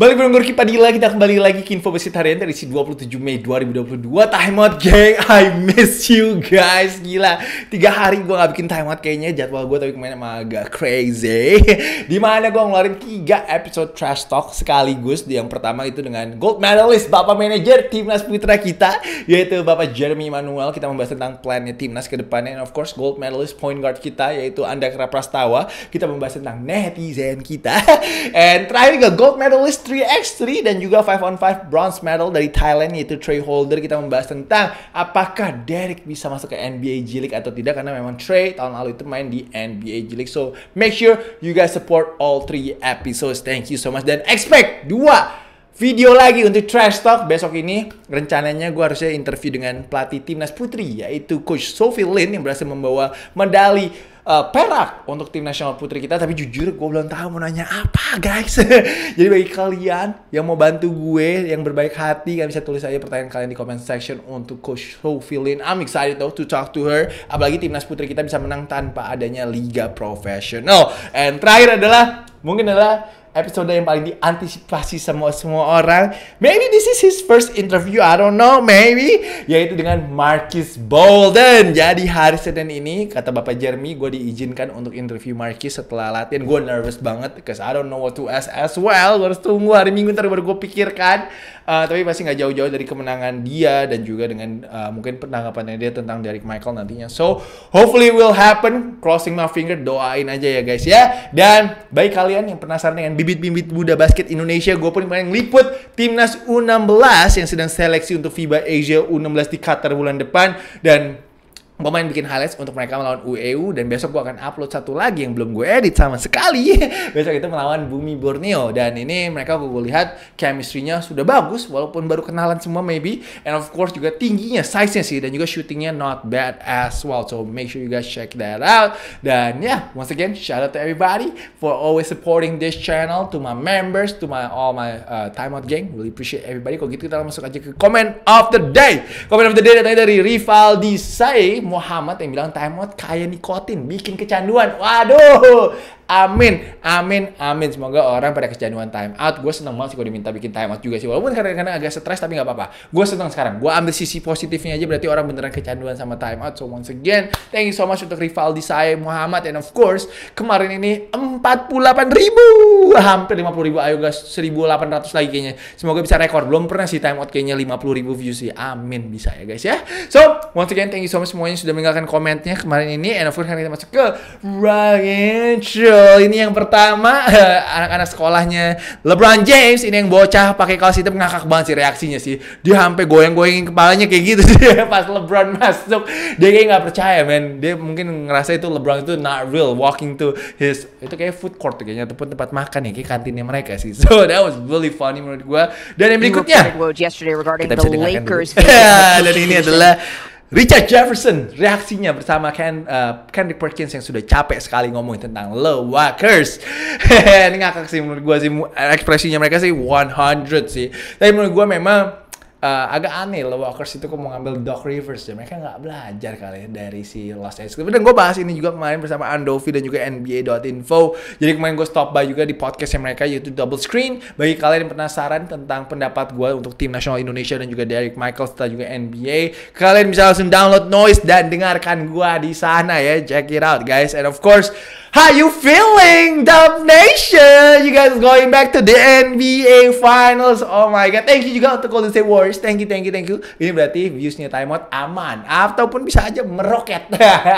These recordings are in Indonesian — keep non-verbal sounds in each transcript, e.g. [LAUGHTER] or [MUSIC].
Balik bareng gue lagi, kita kembali lagi ke Info Besit Harian dari si 27 Mei 2022 Time out geng, [LAUGHS] I miss you guys Gila, tiga hari gue gak bikin time out kayaknya Jadwal gue tapi kemarin emang agak crazy [LAUGHS] Dimana gue ngeluarin tiga episode Trash Talk sekaligus Yang pertama itu dengan gold medalist Bapak manajer Timnas Putra kita Yaitu Bapak Jeremy Manuel Kita membahas tentang plannya Timnas ke depannya And of course gold medalist point guard kita Yaitu Kera Prastawa Kita membahas tentang netizen kita [LAUGHS] And terakhir ke gold medalist 3x3 dan juga 5 on 5 bronze medal dari Thailand yaitu Trey Holder kita membahas tentang apakah Derek bisa masuk ke NBA G League atau tidak karena memang Trey tahun lalu itu main di NBA G League so make sure you guys support all three episodes thank you so much dan expect dua video lagi untuk Trash Talk besok ini rencananya gue harusnya interview dengan pelatih timnas putri yaitu Coach Sophie Lin yang berhasil membawa medali uh, perak untuk tim nasional putri kita. Tapi jujur gue belum tahu mau nanya apa guys. [LAUGHS] Jadi bagi kalian yang mau bantu gue, yang berbaik hati, kalian bisa tulis aja pertanyaan kalian di comment section untuk Coach Sophie feeling I'm excited though to talk to her. Apalagi timnas putri kita bisa menang tanpa adanya liga profesional. And terakhir adalah, mungkin adalah episode yang paling diantisipasi semua semua orang. Maybe this is his first interview, I don't know, maybe yaitu dengan Marcus Bolden. Jadi hari Senin ini kata Bapak Jeremy, gue diizinkan untuk interview Marcus setelah latihan. Gue nervous banget, because I don't know what to ask as well. Gue harus tunggu hari Minggu ntar baru gue pikirkan. Uh, tapi pasti nggak jauh-jauh dari kemenangan dia dan juga dengan uh, mungkin penanggapannya dia tentang Derek Michael nantinya. So hopefully will happen. Crossing my finger, doain aja ya guys ya. Dan baik kalian yang penasaran dengan Bibi bibit-bibit muda basket Indonesia. Gue pun yang liput timnas U16 yang sedang seleksi untuk FIBA Asia U16 di Qatar bulan depan. Dan gue main bikin highlights untuk mereka melawan UEU e dan besok gue akan upload satu lagi yang belum gue edit sama sekali [LAUGHS] besok itu melawan Bumi Borneo dan ini mereka gue lihat chemistry-nya sudah bagus walaupun baru kenalan semua maybe and of course juga tingginya size-nya sih dan juga shooting-nya not bad as well so make sure you guys check that out dan yeah once again shout out to everybody for always supporting this channel to my members to my all my uh, time out gang really appreciate everybody kalau gitu kita langsung aja ke comment of the day comment of the day datangnya dari Rivaldi Say Muhammad yang bilang timeout kayak nikotin bikin kecanduan. Waduh, Amin, amin, amin. Semoga orang pada kecanduan time out. Gue seneng banget sih kalau diminta bikin time out juga sih. Walaupun kadang-kadang agak stres tapi nggak apa-apa. Gue seneng sekarang. Gue ambil sisi positifnya aja berarti orang beneran kecanduan sama time out. So once again, thank you so much untuk Rivaldi saya Muhammad and of course kemarin ini 48 ribu, hampir 50 ribu. Ayo guys, 1800 lagi kayaknya. Semoga bisa rekor. Belum pernah sih time out kayaknya 50 ribu views sih. Amin bisa ya guys ya. So once again, thank you so much semuanya sudah meninggalkan komennya kemarin ini. And of course, kita masuk ke Ryan Show. Betul, ini yang pertama [LAUGHS] anak-anak sekolahnya LeBron James ini yang bocah pakai kaos hitam ngakak banget sih reaksinya sih. Dia sampai goyang-goyangin kepalanya kayak gitu [LAUGHS] sih pas LeBron masuk. Dia kayak nggak percaya, men. Dia mungkin ngerasa itu LeBron itu not real walking to his itu kayak food court kayaknya ataupun tempat makan ya kayak kantinnya mereka sih. [LAUGHS] So that was really funny menurut gua. Dan yang berikutnya kita bisa dengarkan dulu. Dan ini adalah Richard Jefferson reaksinya bersama Ken uh, Kendrick Perkins yang sudah capek sekali ngomongin tentang low walkers. [LAUGHS] Ini ngakak sih menurut gue sih ekspresinya mereka sih 100 sih. Tapi menurut gue memang uh, agak aneh loh Walkers itu kok mau ngambil Doc Rivers ya mereka nggak belajar kali ya dari si Los Angeles dan gue bahas ini juga kemarin bersama Andovi dan juga NBA.info jadi kemarin gue stop by juga di podcastnya mereka yaitu Double Screen bagi kalian yang penasaran tentang pendapat gue untuk tim nasional Indonesia dan juga Derek Michael serta juga NBA kalian bisa langsung download Noise dan dengarkan gue di sana ya check it out guys and of course How you feeling, Dub Nation? You guys going back to the NBA Finals? Oh my god, thank you juga untuk Golden State Warriors. Thank you, thank you, thank you. Ini berarti viewsnya timeout aman, ataupun bisa aja meroket.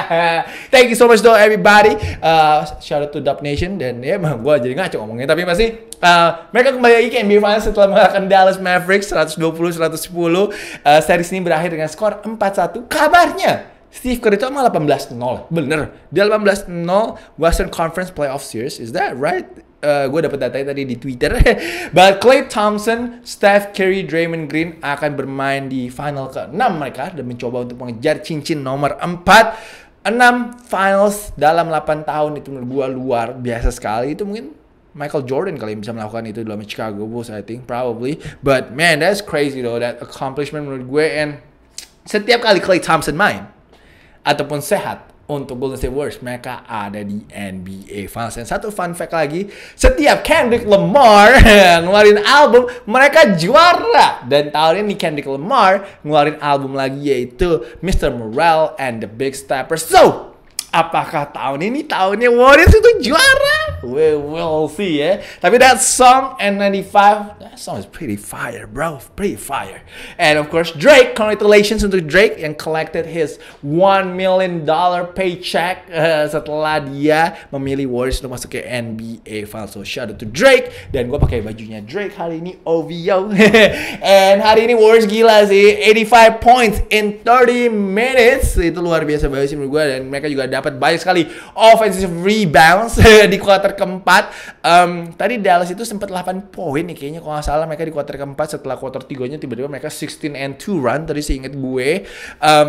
[LAUGHS] thank you so much though everybody. Uh, shout out to Dub Nation dan ya emang gue jadi ngaco ngomongnya, tapi masih uh, mereka kembali lagi ke NBA Finals setelah mengalahkan Dallas Mavericks 120-110. Uh, series ini berakhir dengan skor 4-1. Kabarnya Steve Kerr itu sama 18-0. Bener. Dia 18-0 Western Conference Playoff Series. Is that right? Uh, eh, gue dapet datanya tadi di Twitter. [LAUGHS] But Clay Thompson, Steph Curry, Draymond Green akan bermain di final ke-6 mereka dan mencoba untuk mengejar cincin nomor 4. 6 finals dalam 8 tahun itu menurut gue luar biasa sekali. Itu mungkin Michael Jordan kali yang bisa melakukan itu dalam Chicago Bulls, I think, probably. But man, that's crazy though, that accomplishment menurut gue. And setiap kali Clay Thompson main, ataupun sehat untuk Golden State Warriors mereka ada di NBA Finals dan satu fun fact lagi setiap Kendrick Lamar [LAUGHS] ngeluarin album mereka juara dan tahun ini Kendrick Lamar ngeluarin album lagi yaitu Mr. Morale and the Big Steppers so apakah tahun ini tahunnya Warriors itu juara we will see ya. Tapi that song N95, that song is pretty fire bro, pretty fire. And of course Drake, congratulations untuk Drake yang collected his 1 million dollar paycheck uh, [LAUGHS] setelah dia memilih Warriors untuk masuk ke NBA Finals. So shout out to Drake dan gue pakai bajunya Drake hari ini OVO. [LAUGHS] And hari ini Warriors gila sih, 85 points in 30 minutes. Itu luar biasa banget sih menurut gue dan mereka juga dapat banyak sekali offensive rebounds [LAUGHS] di kuarter kuarter keempat um, tadi Dallas itu sempat 8 poin nih kayaknya kalau nggak salah mereka di kuarter keempat setelah kuarter tiganya tiba-tiba mereka 16 and 2 run tadi seingat gue um,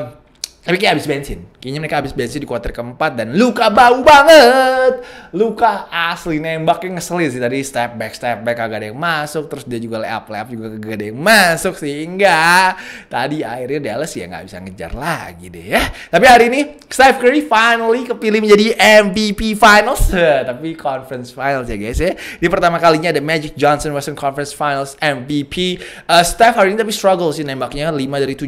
tapi kayak habis bensin. Kayaknya mereka habis bensin di kuarter keempat dan Luka bau banget. Luka asli nembaknya ngeselin sih tadi step back step back kagak ada yang masuk terus dia juga layup layup juga kagak ada yang masuk sehingga tadi akhirnya Dallas ya nggak bisa ngejar lagi deh ya. Tapi hari ini Steph Curry finally kepilih menjadi MVP Finals [LAUGHS] tapi Conference Finals ya guys ya. di pertama kalinya ada Magic Johnson Western Conference Finals MVP. Uh, eh, Steph hari ini tapi struggle sih nembaknya 5 dari 17 uh,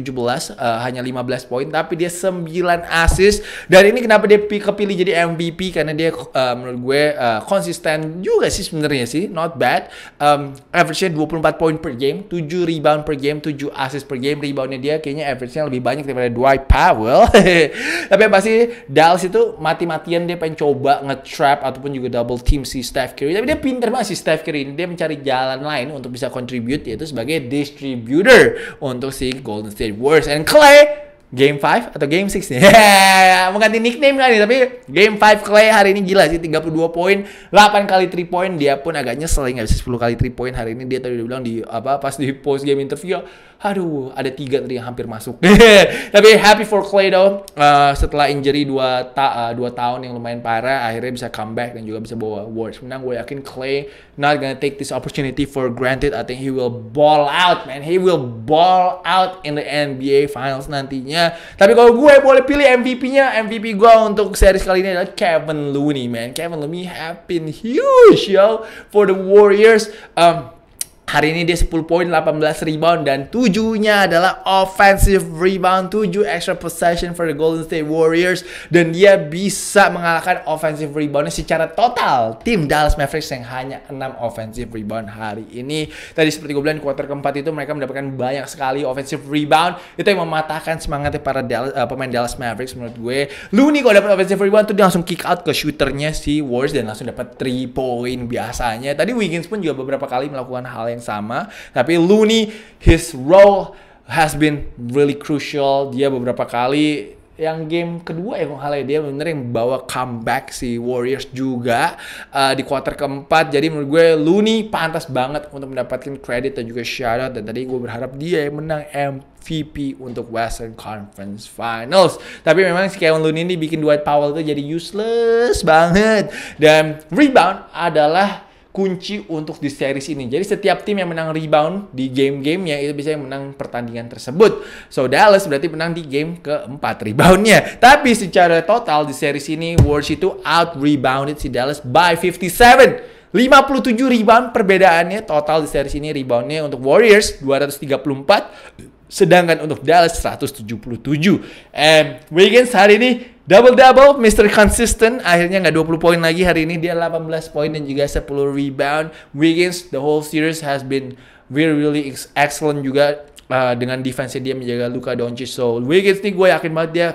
eh, hanya 15 poin tapi dia dia 9 assist dan ini kenapa dia kepilih jadi MVP karena dia uh, menurut gue uh, konsisten juga sih sebenarnya sih not bad um, average-nya 24 poin per game 7 rebound per game 7 assist per game reboundnya dia kayaknya average-nya lebih banyak daripada Dwight Powell [LAUGHS] tapi yang pasti Dallas itu mati-matian dia pengen coba nge-trap ataupun juga double team si Steph Curry tapi dia pinter banget si Steph Curry ini dia mencari jalan lain untuk bisa contribute yaitu sebagai distributor untuk si Golden State Warriors and Clay Game 5 atau Game 6 nih? [LAUGHS] Mau ganti nickname kali tapi Game 5 Clay hari ini gila sih 32 poin, 8 kali 3 point dia pun agak nyesel nggak bisa 10 kali 3 point hari ini dia tadi udah bilang di apa pas di post game interview aduh ada tiga tadi yang hampir masuk [LAUGHS] tapi happy for though uh, eh, setelah injury dua ta uh, dua tahun yang lumayan parah akhirnya bisa comeback dan juga bisa bawa awards menang gue yakin Clay not gonna take this opportunity for granted I think he will ball out man he will ball out in the NBA Finals nantinya tapi kalau gue boleh pilih MVP-nya MVP gue untuk series kali ini adalah Kevin Looney man Kevin Looney have been huge yo for the Warriors um, Hari ini dia 10 poin, 18 rebound, dan tujuhnya adalah offensive rebound, 7 extra possession for the Golden State Warriors. Dan dia bisa mengalahkan offensive reboundnya secara total. Tim Dallas Mavericks yang hanya 6 offensive rebound hari ini. Tadi seperti gue bilang, quarter keempat itu mereka mendapatkan banyak sekali offensive rebound. Itu yang mematahkan semangatnya para Dallas, uh, eh, pemain Dallas Mavericks menurut gue. nih kalau dapat offensive rebound tuh dia langsung kick out ke shooternya si Warriors dan langsung dapat 3 point biasanya. Tadi Wiggins pun juga beberapa kali melakukan hal yang yang sama. Tapi Looney, his role has been really crucial. Dia beberapa kali yang game kedua ya kalau ya, dia benar-benar yang bawa comeback si Warriors juga uh, di quarter keempat jadi menurut gue Looney pantas banget untuk mendapatkan kredit dan juga shout out dan tadi gue berharap dia yang menang MVP untuk Western Conference Finals tapi memang si Kevin Looney ini bikin Dwight Powell itu jadi useless banget dan rebound adalah kunci untuk di series ini. Jadi setiap tim yang menang rebound di game-gamenya itu bisa menang pertandingan tersebut. So Dallas berarti menang di game keempat reboundnya. Tapi secara total di series ini Warriors itu out rebounded si Dallas by 57. 57 rebound perbedaannya total di series ini reboundnya untuk Warriors 234 sedangkan untuk Dallas 177. And Wiggins hari ini Double double, Mr. Consistent akhirnya nggak 20 poin lagi hari ini dia 18 poin dan juga 10 rebound. Wiggins the whole series has been really really excellent juga uh, dengan defense dia menjaga Luka Doncic. So Wiggins nih gue yakin banget dia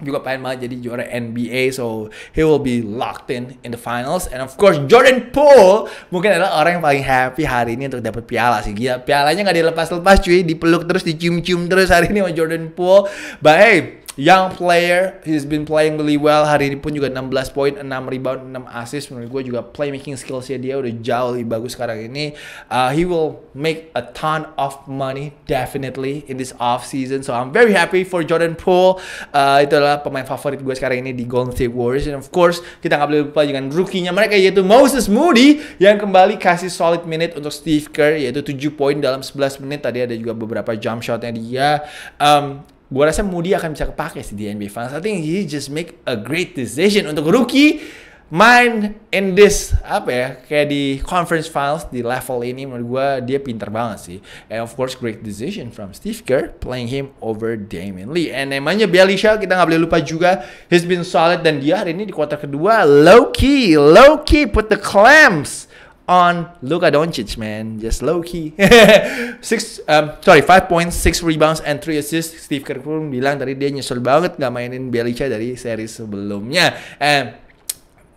juga pengen banget jadi juara NBA so he will be locked in in the finals and of course Jordan Poole mungkin adalah orang yang paling happy hari ini untuk dapat piala sih gila pialanya nggak dilepas-lepas cuy dipeluk terus dicium-cium terus hari ini sama Jordan Poole but hey young player, he's been playing really well. Hari ini pun juga 16 poin, 6 rebound, 6 assist. Menurut gue juga playmaking skillsnya dia udah jauh lebih bagus sekarang ini. Uh, he will make a ton of money definitely in this off season. So I'm very happy for Jordan Poole. Uh, itu adalah pemain favorit gue sekarang ini di Golden State Warriors. And of course kita nggak boleh lupa dengan rookie-nya mereka yaitu Moses Moody yang kembali kasih solid minute untuk Steve Kerr yaitu 7 poin dalam 11 menit. Tadi ada juga beberapa jump shotnya dia. Um, gue rasa Moody akan bisa kepake sih di NBA Finals. I think he just make a great decision untuk rookie main in this apa ya kayak di conference finals di level ini menurut gue dia pinter banget sih and of course great decision from Steve Kerr playing him over Damian Lee and namanya Bialisha kita nggak boleh lupa juga he's been solid dan dia hari ini di kuarter kedua low key low key put the clamps on Luka Doncic, man. Just low key. [LAUGHS] six, um, sorry, five points, six rebounds, and three assists. Steve Kerr pun bilang tadi dia nyesel banget gak mainin Belicha dari seri sebelumnya. And um,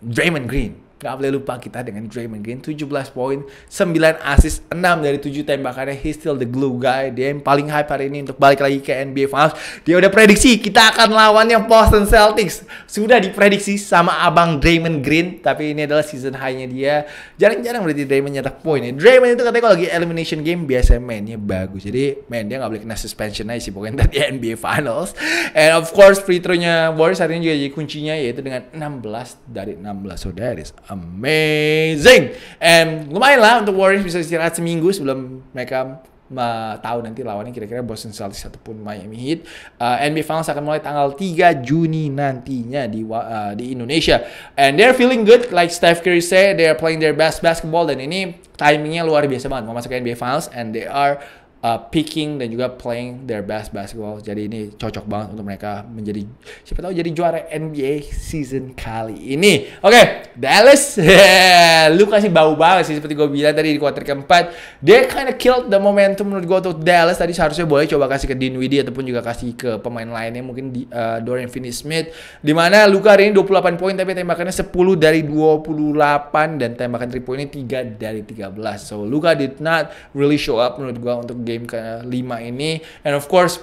Draymond Green Gak boleh lupa kita dengan Draymond Green 17 poin, 9 assist, 6 dari 7 tembakannya. He's still the glue guy. Dia yang paling hype hari ini untuk balik lagi ke NBA Finals. Dia udah prediksi kita akan lawannya Boston Celtics. Sudah diprediksi sama abang Draymond Green, tapi ini adalah season high-nya dia. Jarang-jarang berarti Draymond nyetak poin ya. Draymond itu katanya kalau lagi elimination game biasanya mainnya bagus. Jadi main dia gak boleh kena suspension aja sih pokoknya tadi [LAUGHS] NBA Finals. And of course free throw-nya Warriors hari ini juga jadi kuncinya yaitu dengan 16 dari 16 so that is amazing. And lumayan lah untuk Warriors bisa istirahat seminggu sebelum mereka uh, tahu nanti lawannya kira-kira Boston Celtics ataupun Miami Heat. Uh, NBA Finals akan mulai tanggal 3 Juni nantinya di uh, di Indonesia. And they're feeling good like Steph Curry say they are playing their best basketball dan ini timingnya luar biasa banget mau masuk NBA Finals and they are Uh, picking dan juga playing their best basketball. Jadi ini cocok banget untuk mereka menjadi siapa tahu jadi juara NBA season kali ini. Oke, okay, Dallas, [LAUGHS] lu kasih bau banget sih seperti gue bilang tadi di kuarter keempat. Dia kind of killed the momentum menurut gue untuk Dallas. Tadi seharusnya boleh coba kasih ke Dinwiddie ataupun juga kasih ke pemain lainnya mungkin di uh, Dorian Finney-Smith. Dimana Luka hari ini 28 poin tapi tembakannya 10 dari 28 dan tembakan 3 poinnya 3 dari 13. So Luka did not really show up menurut gue untuk game ke-5 ini. And of course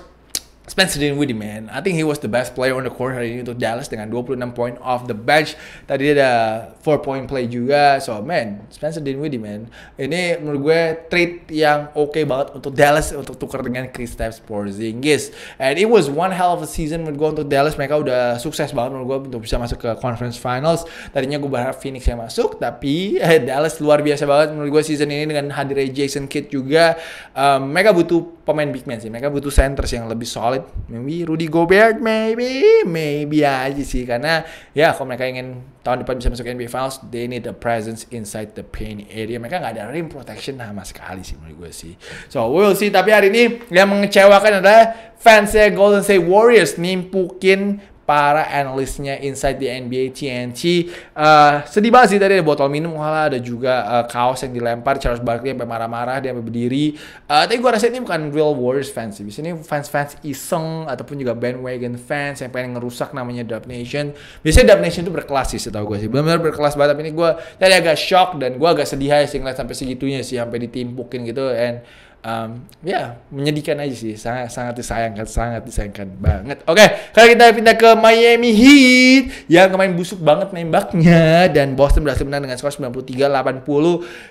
Spencer Dinwiddie man, I think he was the best player on the court hari ini untuk Dallas dengan 26 point off the bench. Tadi ada 4 point play juga. So man, Spencer Dinwiddie man. Ini menurut gue trade yang oke okay banget untuk Dallas untuk tukar dengan Kristaps Porzingis. And it was one hell of a season menurut gue untuk Dallas. Mereka udah sukses banget menurut gue untuk bisa masuk ke conference finals. Tadinya gue berharap Phoenix yang masuk, tapi [LAUGHS] eh, Dallas luar biasa banget menurut gue season ini dengan hadirnya Jason Kidd juga. Um, mereka butuh pemain big man sih. Mereka butuh centers yang lebih solid. Maybe Rudy Gobert, maybe, maybe aja sih. Karena ya kalau mereka ingin tahun depan bisa masuk NBA Finals, they need a presence inside the paint area. Mereka nggak ada rim protection sama sekali sih menurut gue sih. So we'll see. Tapi hari ini yang mengecewakan adalah fansnya Golden State Warriors nimpukin para analisnya Inside the NBA TNT. Uh, eh, sedih banget sih tadi ada botol minum malah ada juga uh, kaos yang dilempar Charles Barkley sampai marah-marah dia sampai berdiri. Uh, tapi gue rasa ini bukan real Warriors fans sih. Biasanya fans-fans iseng ataupun juga bandwagon fans yang pengen ngerusak namanya Dub Nation. Biasanya Dub Nation itu berkelas sih setahu gue sih. Benar-benar berkelas banget. Tapi ini gue tadi agak shock dan gue agak sedih aja sih ngeliat sampai segitunya sih sampai ditimpukin gitu and um, ya yeah, menyedihkan aja sih sangat sangat disayangkan sangat disayangkan banget oke okay, kalau kita pindah ke Miami Heat yang kemarin busuk banget nembaknya dan Boston berhasil menang dengan skor 93-80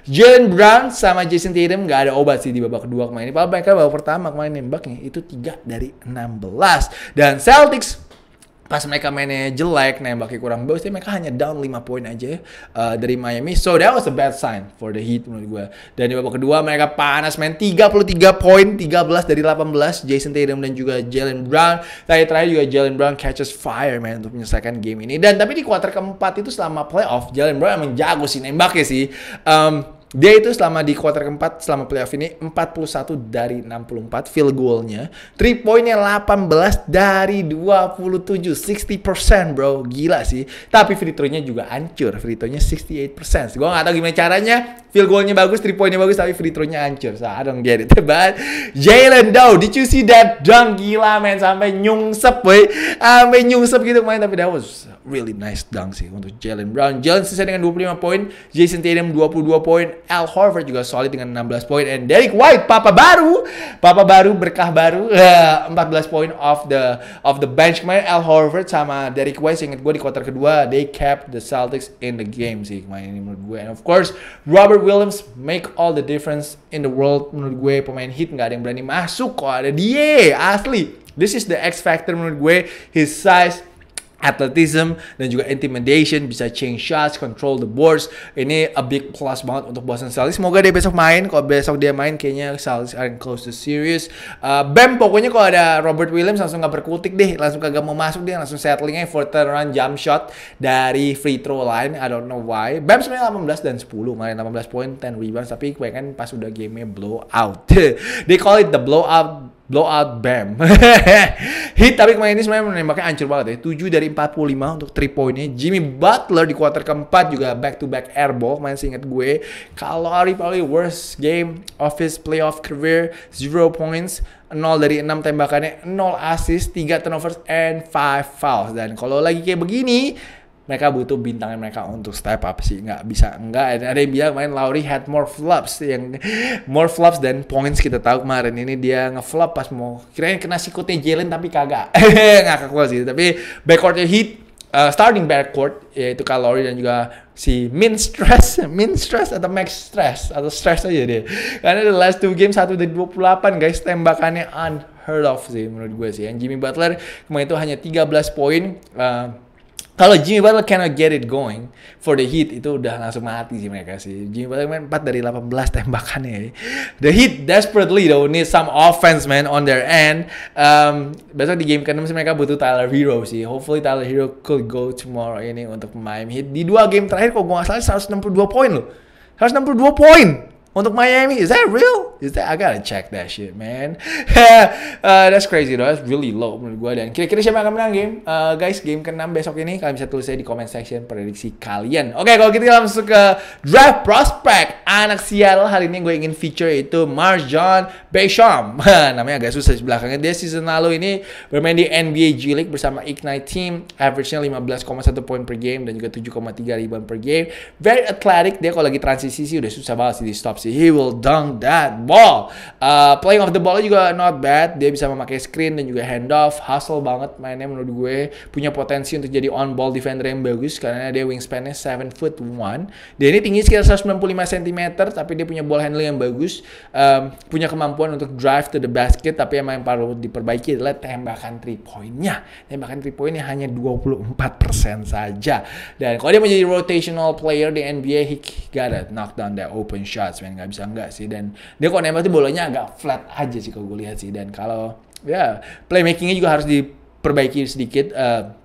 Jalen Brown sama Jason Tatum nggak ada obat sih di babak kedua kemarin ini mereka babak pertama kemarin nembaknya itu tiga dari 16 dan Celtics pas mereka mainnya jelek, nembaknya kurang bagus, tapi mereka hanya down 5 poin aja uh, dari Miami. So that was a bad sign for the Heat menurut gue. Dan di babak kedua mereka panas main 33 poin, 13 dari 18. Jason Tatum dan juga Jalen Brown. Tadi terakhir juga Jalen Brown catches fire man untuk menyelesaikan game ini. Dan tapi di kuarter keempat itu selama playoff Jalen Brown emang jago sih nembaknya sih. Um, dia itu selama di kuarter keempat, selama playoff ini 41 dari 64 field goalnya. 3 pointnya 18 dari 27, 60% bro. Gila sih. Tapi free throw juga hancur. Free throw-nya 68%. Gue gak tau gimana caranya. Field goalnya bagus, 3 pointnya bagus, tapi free throw-nya hancur. So, I don't get it. [LAUGHS] But Jalen Dow, did you see that dunk? Gila men, sampai nyungsep boy. Sampai nyungsep gitu main. Tapi that was really nice dunk sih untuk Jalen Brown. Jalen selesai dengan 25 poin, Jason Tatum 22 poin, Al Horford juga solid dengan 16 poin, and Derek White, papa baru, papa baru berkah baru, uh, [LAUGHS] 14 poin off the of the bench kemarin Al Horford sama Derek White, inget gue di kuarter kedua they kept the Celtics in the game sih kemarin ini menurut gue. And of course Robert Williams make all the difference in the world menurut gue pemain hit nggak ada yang berani masuk kok ada dia asli. This is the X factor menurut gue. His size, athleticism dan juga intimidation bisa change shots, control the boards. Ini a big plus banget untuk Boston Celtics. Semoga dia besok main. Kalau besok dia main kayaknya Celtics akan close to series. Uh, Bam pokoknya kalau ada Robert Williams langsung nggak berkutik deh, langsung kagak mau masuk dia langsung settlingnya for turn jump shot dari free throw line. I don't know why. Bam sebenarnya 18 dan 10 malah 18 poin, 10 rebounds tapi kebanyakan pas udah game nya blow out. [LAUGHS] They call it the blowout blowout bam [LAUGHS] hit tapi kemarin ini sebenarnya menembaknya hancur banget ya 7 dari 45 untuk 3 poinnya Jimmy Butler di kuarter keempat juga back to back airball kemarin seingat gue kalau Ari probably worst game of his playoff career 0 points 0 dari 6 tembakannya 0 assist 3 turnovers and 5 fouls dan kalau lagi kayak begini mereka butuh bintangnya mereka untuk step up sih nggak bisa nggak ada yang bilang main Lauri had more flops yang more flops dan points kita tahu kemarin ini dia ngeflop pas mau kira kena sikutnya Jalen tapi kagak [LAUGHS] nggak kagak sih tapi backcourtnya hit uh, eh, starting backcourt yaitu kalori dan juga si min stress [LAUGHS] min stress atau max stress atau stress aja deh karena the last two games satu dari 28 guys tembakannya unheard of sih menurut gue sih yang Jimmy Butler kemarin itu hanya 13 poin uh, kalau Jimmy Butler cannot get it going for the Heat itu udah langsung mati sih mereka sih. Jimmy Butler main 4 dari 18 tembakannya. Ya. The Heat desperately though need some offense man on their end. Um, besok di game keenam sih mereka butuh Tyler Hero sih. Hopefully Tyler Hero could go tomorrow ini untuk pemain Heat. Di dua game terakhir kok gue nggak salah 162 poin loh. 162 poin untuk Miami, is that real? Is that I gotta check that shit, man. [LAUGHS] uh, that's crazy though. That's really low menurut gue. Dan kira-kira siapa yang akan menang game? Uh, guys, game ke-6 besok ini kalian bisa tulisnya di comment section prediksi kalian. Oke, okay, kalau gitu kita langsung ke draft prospect anak Seattle. Hari ini gue ingin feature itu Marjon Besham. [LAUGHS] Namanya agak susah di belakangnya. Dia season lalu ini bermain di NBA G League bersama Ignite Team. Average-nya 15,1 poin per game dan juga 7,3 rebound per game. Very athletic. Dia kalau lagi transisi sih udah susah banget sih di stop sih He will dunk that ball. Uh, playing off the ball juga not bad. Dia bisa memakai screen dan juga handoff. Hustle banget mainnya menurut gue. Punya potensi untuk jadi on ball defender yang bagus karena dia wingspannya 7 foot 1. Dia ini tinggi sekitar 195 cm tapi dia punya ball handling yang bagus. Um, punya kemampuan untuk drive to the basket tapi yang main perlu diperbaiki adalah tembakan 3 pointnya. Tembakan 3 pointnya hanya 24% saja. Dan kalau dia menjadi rotational player di NBA, he gotta knock down that open shots, kan nggak bisa nggak sih dan dia kok nembak tuh bolanya agak flat aja sih kalau gue lihat sih dan kalau ya playmakingnya juga harus diperbaiki sedikit uh,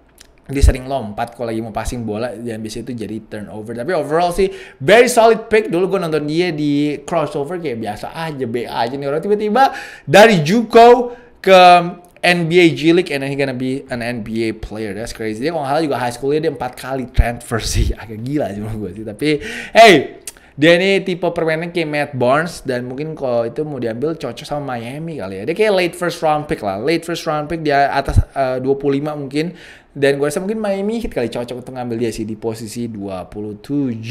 dia sering lompat kalau lagi mau passing bola dan biasanya itu jadi turnover tapi overall sih very solid pick dulu gue nonton dia di crossover kayak biasa aja BA aja nih orang tiba-tiba dari Juko ke NBA G League and then he gonna be an NBA player. That's crazy. Dia kalau nggak salah juga high schoolnya dia empat kali transfer sih. [LAUGHS] Agak gila sih menurut gue sih. Tapi hey, dia ini tipe permainan kayak Matt Barnes dan mungkin kalau itu mau diambil cocok sama Miami kali ya. Dia kayak late first round pick lah. Late first round pick dia atas eh, uh, 25 mungkin dan gue rasa mungkin Miami Heat kali cocok untuk ngambil dia sih di posisi 27.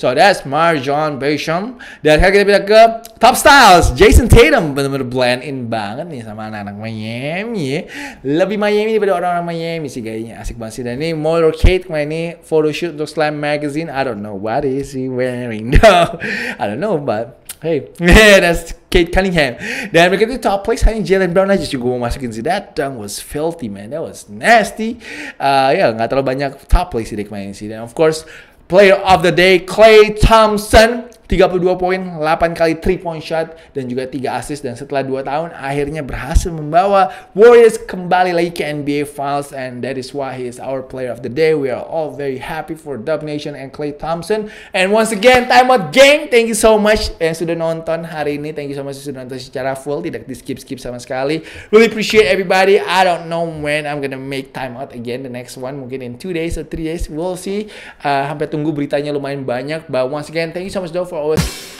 So that's Marjon Basham. Dan sekarang kita pindah ke Top Styles. Jason Tatum bener-bener blend in banget nih sama anak-anak Miami ya. Lebih Miami daripada orang-orang Miami sih kayaknya. Asik banget sih. Dan ini Moira Kate kemarin ini photoshoot untuk Slam Magazine. I don't know what is he wearing No, [LAUGHS] I don't know but Hey, [LAUGHS] that's Kate Cunningham. Then we get to the top place, hiding Jalen Brown aja juga mau masukin that dunk was filthy man, that was nasty. Uh, ya yeah, nggak terlalu banyak top place sih Dak main sih. Dan of course player of the day Clay Thompson 32 poin, 8 kali 3 point shot dan juga 3 assist dan setelah 2 tahun akhirnya berhasil membawa Warriors kembali lagi ke NBA Finals and that is why he is our player of the day. We are all very happy for Dub Nation and Clay Thompson. And once again, time out gang. Thank you so much yang sudah nonton hari ini. Thank you so much yang sudah nonton secara full, tidak di skip-skip sama sekali. Really appreciate everybody. I don't know when I'm gonna make time out again the next one mungkin in 2 days or 3 days. We'll see. Uh, sampai tunggu beritanya lumayan banyak. But once again, thank you so much though for forward.